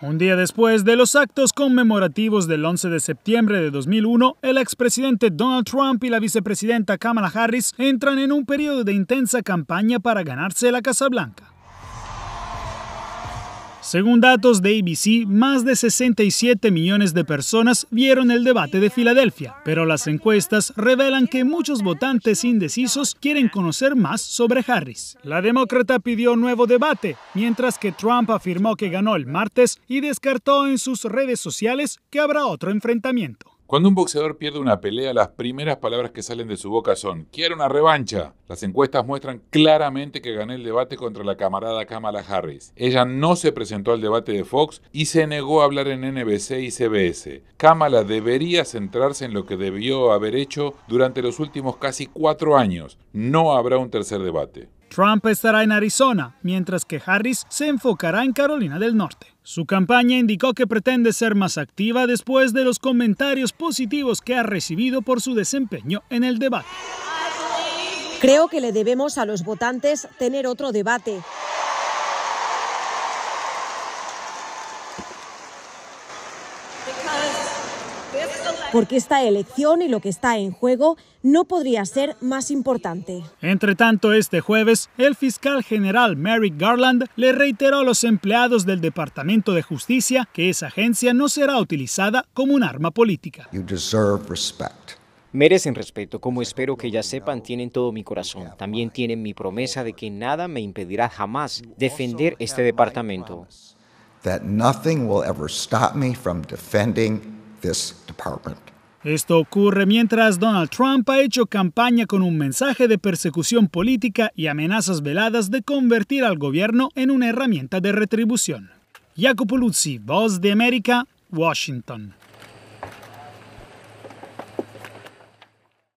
Un día después de los actos conmemorativos del 11 de septiembre de 2001, el expresidente Donald Trump y la vicepresidenta Kamala Harris entran en un periodo de intensa campaña para ganarse la Casa Blanca. Según datos de ABC, más de 67 millones de personas vieron el debate de Filadelfia, pero las encuestas revelan que muchos votantes indecisos quieren conocer más sobre Harris. La demócrata pidió nuevo debate, mientras que Trump afirmó que ganó el martes y descartó en sus redes sociales que habrá otro enfrentamiento. Cuando un boxeador pierde una pelea, las primeras palabras que salen de su boca son, quiero una revancha. Las encuestas muestran claramente que gané el debate contra la camarada Kamala Harris. Ella no se presentó al debate de Fox y se negó a hablar en NBC y CBS. Kamala debería centrarse en lo que debió haber hecho durante los últimos casi cuatro años. No habrá un tercer debate. Trump estará en Arizona, mientras que Harris se enfocará en Carolina del Norte. Su campaña indicó que pretende ser más activa después de los comentarios positivos que ha recibido por su desempeño en el debate. Creo que le debemos a los votantes tener otro debate. porque esta elección y lo que está en juego no podría ser más importante. Entre tanto, este jueves, el fiscal general Merrick Garland le reiteró a los empleados del Departamento de Justicia que esa agencia no será utilizada como un arma política. Merecen respeto, como espero que ya sepan, tienen todo mi corazón. También tienen mi promesa de que nada me impedirá jamás defender este departamento. Esto ocurre mientras Donald Trump ha hecho campaña con un mensaje de persecución política y amenazas veladas de convertir al gobierno en una herramienta de retribución. Jacopo Luzzi, Voz de América, Washington.